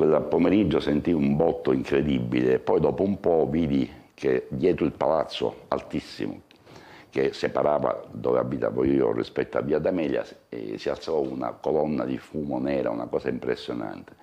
Quel pomeriggio sentii un botto incredibile, poi dopo un po' vidi che dietro il palazzo altissimo che separava dove abitavo io rispetto a Via D'Amelia si alzò una colonna di fumo nera, una cosa impressionante.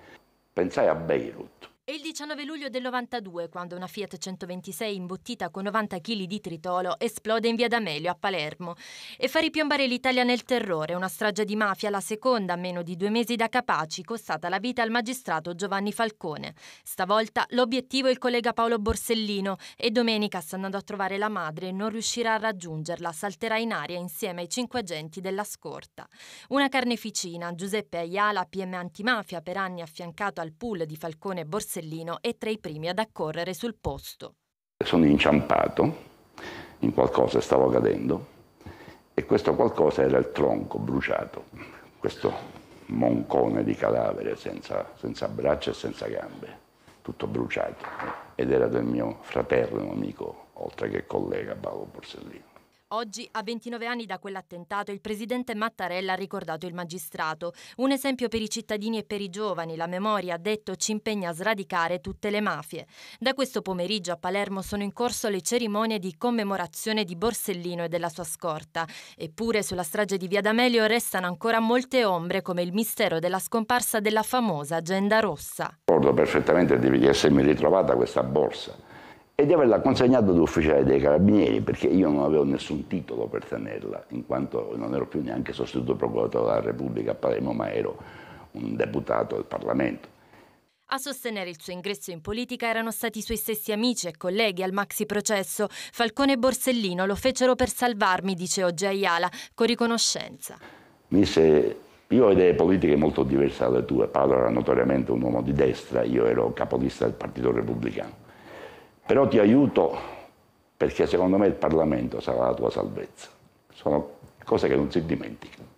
Pensai a Beirut, è il 19 luglio del 92 quando una Fiat 126 imbottita con 90 kg di tritolo esplode in via D'Amelio a Palermo e fa ripiombare l'Italia nel terrore, una strage di mafia, la seconda a meno di due mesi da Capaci, costata la vita al magistrato Giovanni Falcone. Stavolta l'obiettivo è il collega Paolo Borsellino e domenica sta andando a trovare la madre e non riuscirà a raggiungerla, salterà in aria insieme ai cinque agenti della scorta. Una carneficina, Giuseppe Ayala, PM antimafia per anni affiancato al pool di Falcone e Borsellino, Borsellino è tra i primi ad accorrere sul posto. Sono inciampato in qualcosa, stavo cadendo e questo qualcosa era il tronco bruciato, questo moncone di cadavere senza, senza braccia e senza gambe, tutto bruciato ed era del mio fratello, un amico, oltre che collega Paolo Borsellino. Oggi, a 29 anni da quell'attentato, il presidente Mattarella ha ricordato il magistrato. Un esempio per i cittadini e per i giovani. La memoria, ha detto, ci impegna a sradicare tutte le mafie. Da questo pomeriggio a Palermo sono in corso le cerimonie di commemorazione di Borsellino e della sua scorta. Eppure sulla strage di Via D'Amelio restano ancora molte ombre, come il mistero della scomparsa della famosa agenda rossa. Ricordo perfettamente di essermi ritrovata questa borsa e di averla consegnata ad ufficiale dei carabinieri perché io non avevo nessun titolo per tenerla in quanto non ero più neanche sostituto procuratore della Repubblica a Palermo ma ero un deputato del Parlamento. A sostenere il suo ingresso in politica erano stati i suoi stessi amici e colleghi al maxi processo. Falcone e Borsellino lo fecero per salvarmi, dice oggi Ayala, con riconoscenza. Mi disse, io ho idee politiche molto diverse dalle tue, Paolo era notoriamente un uomo di destra, io ero capolista del Partito Repubblicano però ti aiuto perché secondo me il Parlamento sarà la tua salvezza. Sono cose che non si dimenticano.